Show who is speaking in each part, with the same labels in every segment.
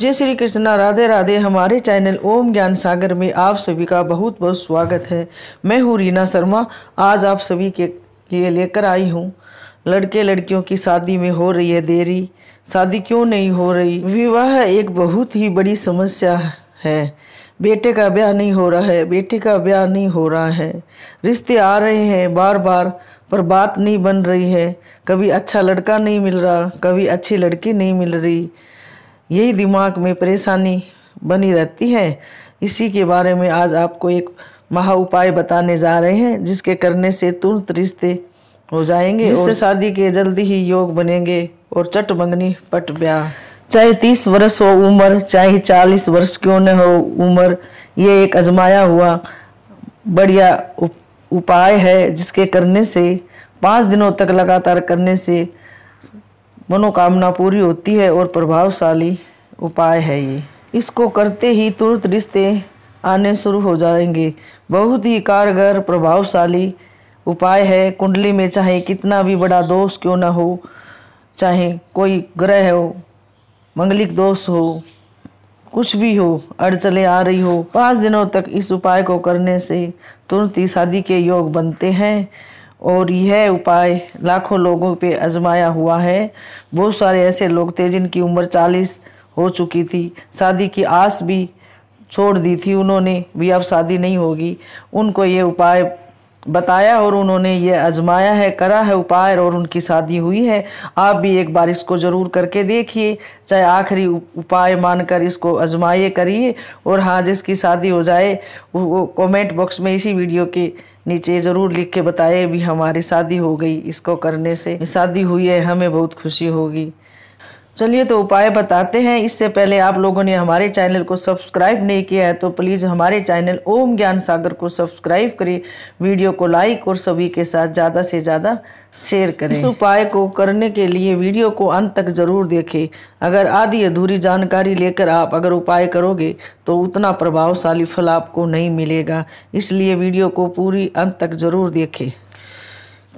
Speaker 1: जय श्री कृष्णा राधे राधे हमारे चैनल ओम ज्ञान सागर में आप सभी का बहुत बहुत स्वागत है मैं हूँ रीना शर्मा आज आप सभी के लिए लेकर आई हूँ लड़के लड़कियों की शादी में हो रही है देरी शादी क्यों नहीं हो रही विवाह एक बहुत ही बड़ी समस्या है बेटे का ब्याह नहीं हो रहा है बेटे का ब्याह नहीं हो रहा है रिश्ते आ रहे हैं बार बार पर बात नहीं बन रही है कभी अच्छा लड़का नहीं मिल रहा कभी अच्छी लड़की नहीं मिल रही यही दिमाग में परेशानी बनी रहती है इसी के बारे में आज आपको एक महा उपाय बताने जा रहे हैं जिसके करने से तुरंत रिश्ते हो जाएंगे जिससे शादी के जल्दी ही योग बनेंगे और चट मंगनी पट ब्याह चाहे तीस वर्ष हो उम्र चाहे चालीस वर्ष क्यों न हो उम्र ये एक अजमाया हुआ बढ़िया उपाय है जिसके करने से पाँच दिनों तक लगातार करने से मनोकामना पूरी होती है और प्रभावशाली उपाय है ये इसको करते ही तुरंत रिश्ते आने शुरू हो जाएंगे बहुत ही कारगर प्रभावशाली उपाय है कुंडली में चाहे कितना भी बड़ा दोष क्यों ना हो चाहे कोई ग्रह हो मंगलिक दोष हो कुछ भी हो अड़चले आ रही हो पाँच दिनों तक इस उपाय को करने से तुरंत ही शादी के योग बनते हैं और यह उपाय लाखों लोगों पे आजमाया हुआ है बहुत सारे ऐसे लोग थे जिनकी उम्र चालीस हो चुकी थी शादी की आस भी छोड़ दी थी उन्होंने भी अब शादी नहीं होगी उनको ये उपाय बताया और उन्होंने ये आजमाया है करा है उपाय और उनकी शादी हुई है आप भी एक बार इसको ज़रूर करके देखिए चाहे आखिरी उपाय मानकर इसको आजमाइए करिए और हाँ जिसकी शादी हो जाए वो कमेंट बॉक्स में इसी वीडियो के नीचे ज़रूर लिख के बताए भी हमारी शादी हो गई इसको करने से शादी हुई है हमें बहुत खुशी होगी चलिए तो उपाय बताते हैं इससे पहले आप लोगों ने हमारे चैनल को सब्सक्राइब नहीं किया है तो प्लीज़ हमारे चैनल ओम ज्ञान सागर को सब्सक्राइब करें वीडियो को लाइक और सभी के साथ ज़्यादा से ज़्यादा शेयर करें इस उपाय को करने के लिए वीडियो को अंत तक ज़रूर देखें अगर आधी अधूरी जानकारी लेकर आप अगर उपाय करोगे तो उतना प्रभावशाली फल आपको नहीं मिलेगा इसलिए वीडियो को पूरी अंत तक ज़रूर देखें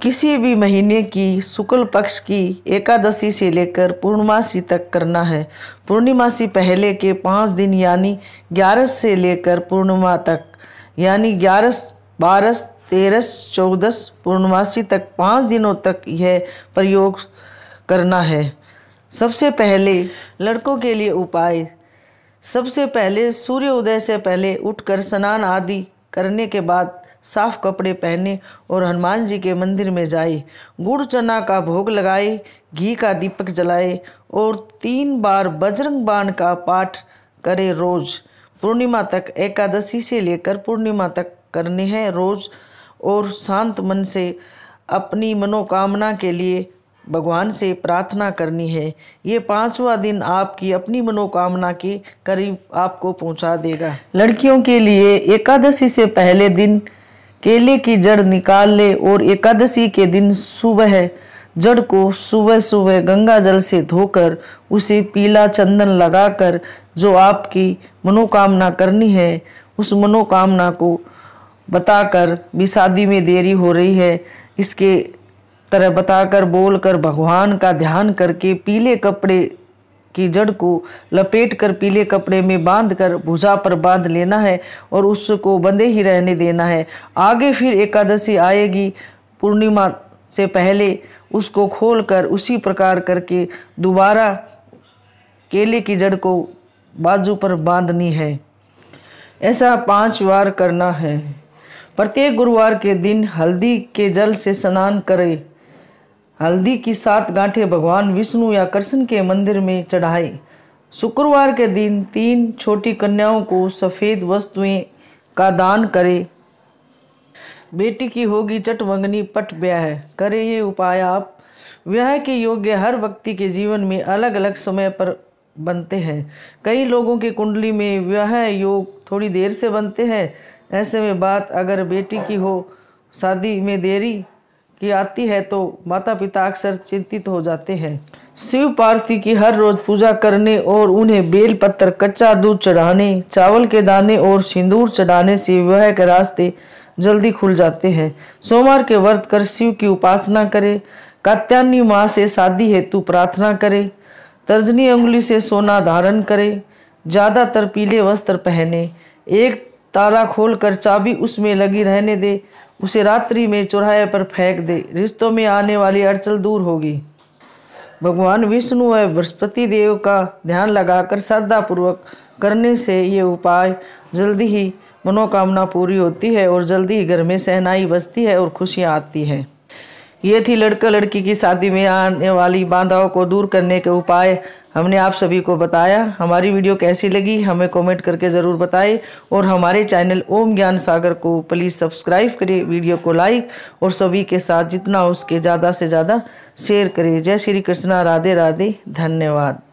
Speaker 1: किसी भी महीने की शुक्ल पक्ष की एकादशी से लेकर पूर्णमासी तक करना है पूर्णिमासी पहले के पाँच दिन यानी ग्यारह से लेकर पूर्णिमा तक यानी ग्यारह बारह तेरस चौदह पूर्णमासी तक पाँच दिनों तक यह प्रयोग करना है सबसे पहले लड़कों के लिए उपाय सबसे पहले सूर्योदय से पहले उठकर स्नान आदि करने के बाद साफ कपड़े पहने और हनुमान जी के मंदिर में जाए गुड़ चना का भोग लगाए घी का दीपक जलाए और तीन बार बजरंग बाण का पाठ करे रोज पूर्णिमा तक एकादशी से लेकर पूर्णिमा तक करने हैं रोज और शांत मन से अपनी मनोकामना के लिए भगवान से प्रार्थना करनी है ये पांचवा दिन आपकी अपनी मनोकामना के करीब आपको पहुंचा देगा लड़कियों के लिए एकादशी से पहले दिन केले की जड़ निकाल ले और एकादशी के दिन सुबह जड़ को सुबह सुबह गंगा जल से धोकर उसे पीला चंदन लगाकर जो आपकी मनोकामना करनी है उस मनोकामना को बताकर भी शादी में देरी हो रही है इसके तरह बताकर बोलकर भगवान का ध्यान करके पीले कपड़े की जड़ को लपेट कर पीले कपड़े में बांध कर भुजा पर बांध लेना है और उसको बंधे ही रहने देना है आगे फिर एकादशी आएगी पूर्णिमा से पहले उसको खोलकर उसी प्रकार करके दोबारा केले की जड़ को बाजू पर बांधनी है ऐसा पांच बार करना है प्रत्येक गुरुवार के दिन हल्दी के जल से स्नान करें हल्दी की सात गांठें भगवान विष्णु या कृष्ण के मंदिर में चढ़ाई शुक्रवार के दिन तीन छोटी कन्याओं को सफ़ेद वस्तुएं का दान करें बेटी की होगी मंगनी पट ब्याह करें ये उपाय आप व्याह के योग्य हर व्यक्ति के जीवन में अलग अलग समय पर बनते हैं कई लोगों की कुंडली में व्याह योग थोड़ी देर से बनते हैं ऐसे में बात अगर बेटी की हो शादी में देरी की आती है तो माता पिता अक्सर चिंतित हो जाते हैं शिव पार्वती की हर रोज पूजा करने और उन्हें बेल पत्थर कच्चा दूध चढ़ाने चावल के दाने और सिंदूर चढ़ाने से विवाह के रास्ते जल्दी खुल जाते हैं सोमवार के व्रत कर शिव की उपासना करें कात्यान्नी माँ से शादी हेतु प्रार्थना करें तर्जनी उंगली से सोना धारण करें ज़्यादातर पीले वस्त्र पहने एक ताला खोलकर चाबी उसमें लगी रहने दे उसे रात्रि में चौराहे पर फेंक दे रिश्तों में आने वाली अड़चल दूर होगी भगवान विष्णु व बृहस्पति देव का ध्यान लगाकर श्रद्धापूर्वक करने से ये उपाय जल्दी ही मनोकामना पूरी होती है और जल्दी ही घर में सहनाई बसती है और खुशियाँ आती हैं ये थी लड़का लड़की की शादी में आने वाली बाधाओं को दूर करने के उपाय हमने आप सभी को बताया हमारी वीडियो कैसी लगी हमें कमेंट करके ज़रूर बताएं और हमारे चैनल ओम ज्ञान सागर को प्लीज़ सब्सक्राइब करें वीडियो को लाइक और सभी के साथ जितना उसके ज़्यादा से ज़्यादा शेयर करें जय श्री कृष्णा राधे राधे धन्यवाद